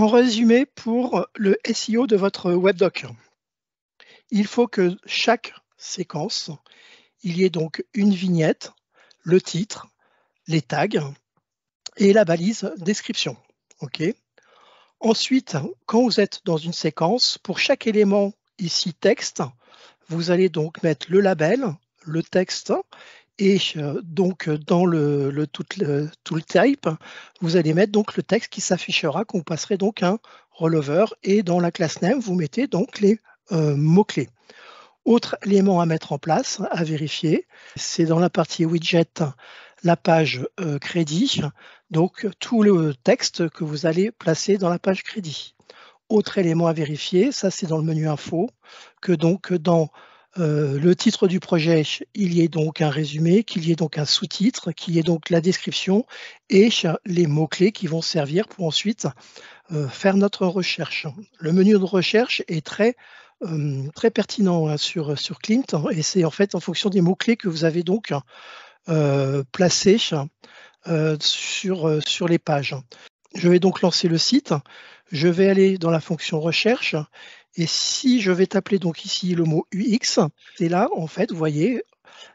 en résumé, pour le SEO de votre webdoc, il faut que chaque séquence, il y ait donc une vignette, le titre, les tags et la balise description. Ensuite, quand vous êtes dans une séquence, pour chaque élément ici texte, vous allez donc mettre le label, le texte et euh, donc, euh, dans le, le, tout, type, vous allez mettre donc le texte qui s'affichera quand vous passerez donc un rollover. Et dans la classe name, vous mettez donc les euh, mots-clés. Autre élément à mettre en place, à vérifier, c'est dans la partie widget, la page crédit, donc tout le texte que vous allez placer dans la page crédit. Autre élément à vérifier, ça c'est dans le menu info, que donc dans euh, le titre du projet, il y ait donc un résumé, qu'il y ait donc un sous-titre, qu'il y ait donc la description et les mots-clés qui vont servir pour ensuite euh, faire notre recherche. Le menu de recherche est très, euh, très pertinent hein, sur, sur Clint et c'est en fait en fonction des mots-clés que vous avez donc placés sur, sur les pages. Je vais donc lancer le site. Je vais aller dans la fonction recherche et si je vais taper donc ici le mot UX, et là, en fait, vous voyez,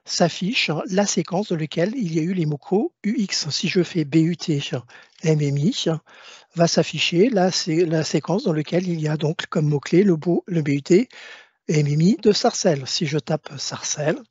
s'affiche hein, la séquence dans laquelle il y a eu les mots UX. Si je fais BUT MMI, va s'afficher la, la séquence dans laquelle il y a donc comme mot-clé le, le BUT MMI de Sarcelles. Si je tape Sarcelles,